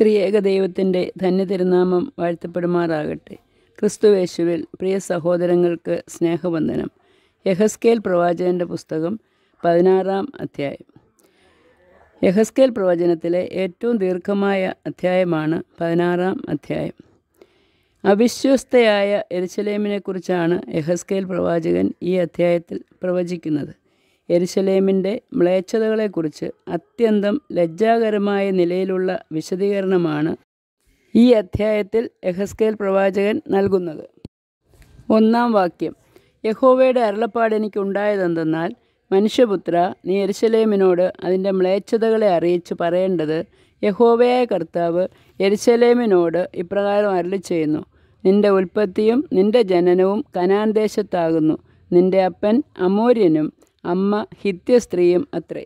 ത്രിയേക ദൈവത്തിൻ്റെ ധന്യതിരുനാമം വാഴ്ത്തപ്പെടുമാറാകട്ടെ ക്രിസ്തുവേശുവിൽ പ്രിയ സഹോദരങ്ങൾക്ക് സ്നേഹവന്ദനം യഹസ്കേൽ പ്രവാചകൻ്റെ പുസ്തകം പതിനാറാം അധ്യായം യഹസ്കേൽ പ്രവചനത്തിലെ ഏറ്റവും ദീർഘമായ അധ്യായമാണ് പതിനാറാം അധ്യായം അവിശ്വസ്തയായ എരിച്ചലേമിനെക്കുറിച്ചാണ് യഹസ്കേൽ പ്രവാചകൻ ഈ അധ്യായത്തിൽ പ്രവചിക്കുന്നത് എരിശലേമിൻ്റെ മ്ലേച്ഛതകളെക്കുറിച്ച് അത്യന്തം ലജ്ജാകരമായ നിലയിലുള്ള വിശദീകരണമാണ് ഈ അധ്യായത്തിൽ എഹസ്കേൽ പ്രവാചകൻ നൽകുന്നത് ഒന്നാം വാക്യം യഹോവയുടെ അരുളപ്പാട് ഉണ്ടായതെന്തെന്നാൽ മനുഷ്യപുത്ര നീ എരിശലേമിനോട് അതിൻ്റെ മ്ലേച്ഛതകളെ അറിയിച്ച് പറയേണ്ടത് യഹോവയായ കർത്താവ് എരിശലേമിനോട് ഇപ്രകാരം അരളി ചെയ്യുന്നു നിന്റെ ഉൽപ്പത്തിയും നിന്റെ ജനനവും കനാൻ ദേശത്താകുന്നു നിന്റെ അപ്പൻ അമോര്യനും അമ്മ ഹിത്യ സ്ത്രീയും അത്രേ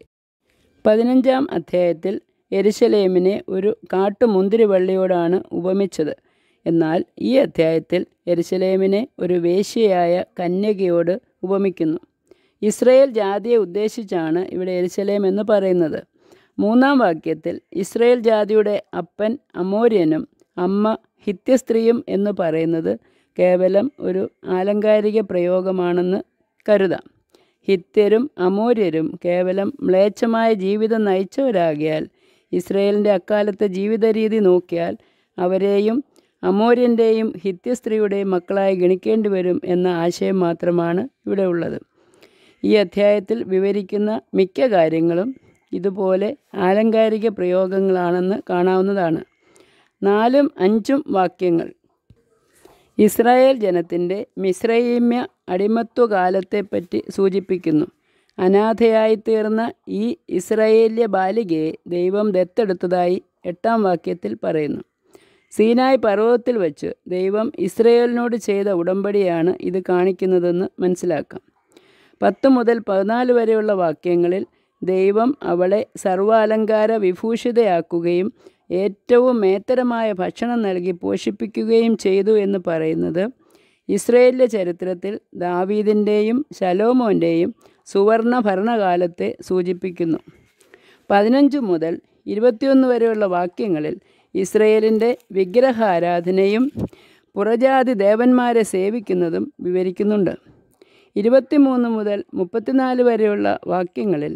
പതിനഞ്ചാം അധ്യായത്തിൽ എരിശലേമിനെ ഒരു കാട്ടുമുന്തിരിവള്ളിയോടാണ് ഉപമിച്ചത് എന്നാൽ ഈ അധ്യായത്തിൽ എരിശലേമിനെ ഒരു വേശ്യയായ കന്യകയോട് ഉപമിക്കുന്നു ഇസ്രയേൽ ജാതിയെ ഉദ്ദേശിച്ചാണ് ഇവിടെ എരിശലേം എന്ന് പറയുന്നത് മൂന്നാം വാക്യത്തിൽ ഇസ്രയേൽ ജാതിയുടെ അപ്പൻ അമോര്യനും അമ്മ ഹിത്യസ്ത്രീയും എന്ന് പറയുന്നത് കേവലം ഒരു ആലങ്കാരിക പ്രയോഗമാണെന്ന് കരുതാം ഹിത്യരും അമൂര്യരും കേവലം മ്ലേച്ഛമായ ജീവിതം നയിച്ചവരാകിയാൽ ഇസ്രയേലിൻ്റെ അക്കാലത്തെ ജീവിത രീതി നോക്കിയാൽ അവരെയും അമൂര്യൻ്റെയും സ്ത്രീയുടെയും മക്കളായി ഗണിക്കേണ്ടി വരും എന്ന ആശയം മാത്രമാണ് ഇവിടെ ഉള്ളത് ഈ അധ്യായത്തിൽ വിവരിക്കുന്ന മിക്ക കാര്യങ്ങളും ഇതുപോലെ ആലങ്കാരിക പ്രയോഗങ്ങളാണെന്ന് കാണാവുന്നതാണ് നാലും അഞ്ചും വാക്യങ്ങൾ ഇസ്രായേൽ ജനത്തിൻ്റെ മിശ്രൈമ്യ അടിമത്വകാലത്തെപ്പറ്റി സൂചിപ്പിക്കുന്നു അനാഥയായിത്തീർന്ന ഈ ഇസ്രായേല്യ ബാലികയെ ദൈവം ദത്തെടുത്തതായി എട്ടാം വാക്യത്തിൽ പറയുന്നു സീനായ് പർവ്വതത്തിൽ വച്ച് ദൈവം ഇസ്രയേലിനോട് ചെയ്ത ഉടമ്പടിയാണ് ഇത് കാണിക്കുന്നതെന്ന് മനസ്സിലാക്കാം പത്ത് മുതൽ പതിനാല് വരെയുള്ള വാക്യങ്ങളിൽ ദൈവം അവളെ സർവാലങ്കാര വിഭൂഷിതയാക്കുകയും ഏറ്റവും മേത്തരമായ ഭക്ഷണം നൽകി പോഷിപ്പിക്കുകയും ചെയ്തു എന്ന് പറയുന്നത് ഇസ്രയേലിൻ്റെ ചരിത്രത്തിൽ ദാവീദിൻ്റെയും ശലോമോൻ്റെയും സുവർണ ഭരണകാലത്തെ സൂചിപ്പിക്കുന്നു പതിനഞ്ച് മുതൽ ഇരുപത്തിയൊന്ന് വരെയുള്ള വാക്യങ്ങളിൽ ഇസ്രയേലിൻ്റെ വിഗ്രഹാരാധനയും പുറജാതി ദേവന്മാരെ സേവിക്കുന്നതും വിവരിക്കുന്നുണ്ട് ഇരുപത്തിമൂന്ന് മുതൽ മുപ്പത്തിനാല് വരെയുള്ള വാക്യങ്ങളിൽ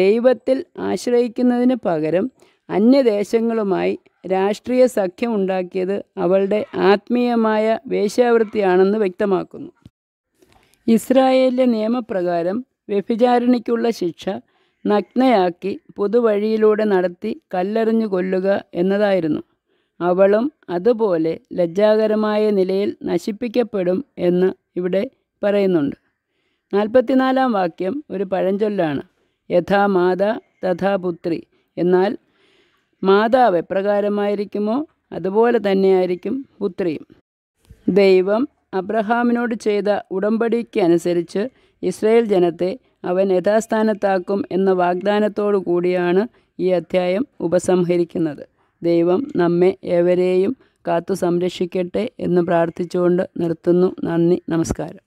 ദൈവത്തിൽ ആശ്രയിക്കുന്നതിന് പകരം അന്യദേശങ്ങളുമായി രാഷ്ട്രീയ സഖ്യം ഉണ്ടാക്കിയത് അവളുടെ ആത്മീയമായ വേശ്യാവൃത്തിയാണെന്ന് വ്യക്തമാക്കുന്നു ഇസ്രായേലിലെ നിയമപ്രകാരം വ്യഭിചാരിണിക്കുള്ള ശിക്ഷ നഗ്നയാക്കി പൊതുവഴിയിലൂടെ നടത്തി കല്ലെറിഞ്ഞു കൊല്ലുക എന്നതായിരുന്നു അവളും അതുപോലെ ലജ്ജാകരമായ നിലയിൽ നശിപ്പിക്കപ്പെടും എന്ന് ഇവിടെ പറയുന്നുണ്ട് നാൽപ്പത്തിനാലാം വാക്യം ഒരു പഴഞ്ചൊല്ലാണ് യഥാ മാതാ തഥാ പുത്രി എന്നാൽ മാതാവ് എപ്രകാരമായിരിക്കുമോ അതുപോലെ തന്നെയായിരിക്കും പുത്രിയും ദൈവം അബ്രഹാമിനോട് ചെയ്ത ഉടമ്പടിക്ക് അനുസരിച്ച് ഇസ്രയേൽ ജനത്തെ അവൻ യഥാസ്ഥാനത്താക്കും എന്ന വാഗ്ദാനത്തോടു കൂടിയാണ് ഈ അധ്യായം ഉപസംഹരിക്കുന്നത് ദൈവം നമ്മെ എവരെയും കാത്തു സംരക്ഷിക്കട്ടെ എന്ന് പ്രാർത്ഥിച്ചുകൊണ്ട് നിർത്തുന്നു നന്ദി നമസ്കാരം